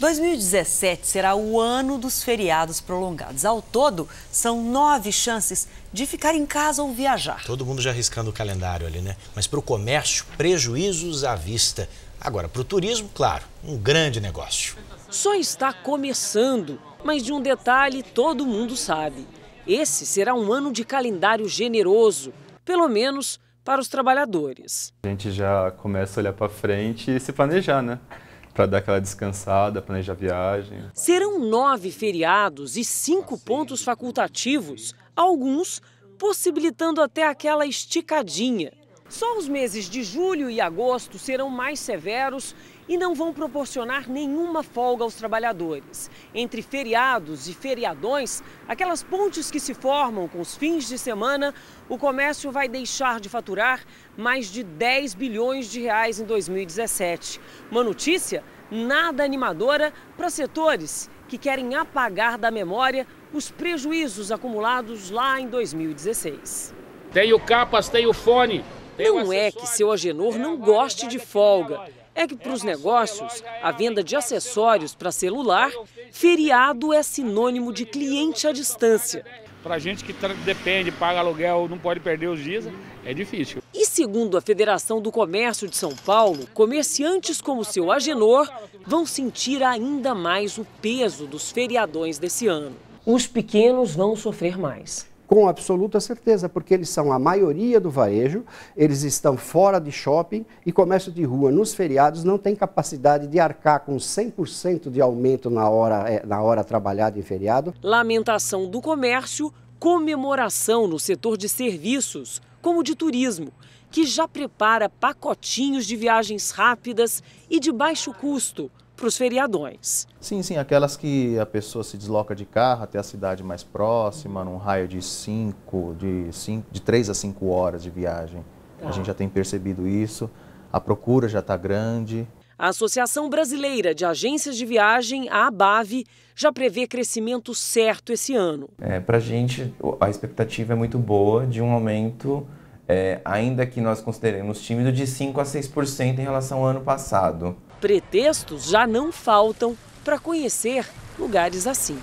2017 será o ano dos feriados prolongados. Ao todo, são nove chances de ficar em casa ou viajar. Todo mundo já arriscando o calendário ali, né? Mas para o comércio, prejuízos à vista. Agora, para o turismo, claro, um grande negócio. Só está começando, mas de um detalhe todo mundo sabe. Esse será um ano de calendário generoso, pelo menos para os trabalhadores. A gente já começa a olhar para frente e se planejar, né? para dar aquela descansada, planejar a viagem. Serão nove feriados e cinco assim. pontos facultativos, alguns possibilitando até aquela esticadinha. Só os meses de julho e agosto serão mais severos e não vão proporcionar nenhuma folga aos trabalhadores. Entre feriados e feriadões, aquelas pontes que se formam com os fins de semana, o comércio vai deixar de faturar mais de 10 bilhões de reais em 2017. Uma notícia nada animadora para setores que querem apagar da memória os prejuízos acumulados lá em 2016. Tenho capas, tenho fone, não é que seu Agenor não goste de folga, é que para os negócios, a venda de acessórios para celular, feriado é sinônimo de cliente à distância. Para gente que depende, paga aluguel, não pode perder os dias, é difícil. E segundo a Federação do Comércio de São Paulo, comerciantes como seu Agenor vão sentir ainda mais o peso dos feriadões desse ano. Os pequenos vão sofrer mais com absoluta certeza, porque eles são a maioria do varejo, eles estão fora de shopping e comércio de rua nos feriados não tem capacidade de arcar com 100% de aumento na hora, é, na hora trabalhada em feriado. Lamentação do comércio, comemoração no setor de serviços, como de turismo, que já prepara pacotinhos de viagens rápidas e de baixo custo para os feriadões. Sim, sim, aquelas que a pessoa se desloca de carro até a cidade mais próxima, num raio de 5, de, cinco, de 3 a 5 horas de viagem. Tá. A gente já tem percebido isso, a procura já está grande. A Associação Brasileira de Agências de Viagem, a ABAV, já prevê crescimento certo esse ano. É, Para a gente, a expectativa é muito boa de um aumento é, ainda que nós consideremos tímido, de 5% a 6% em relação ao ano passado. Pretextos já não faltam para conhecer lugares assim.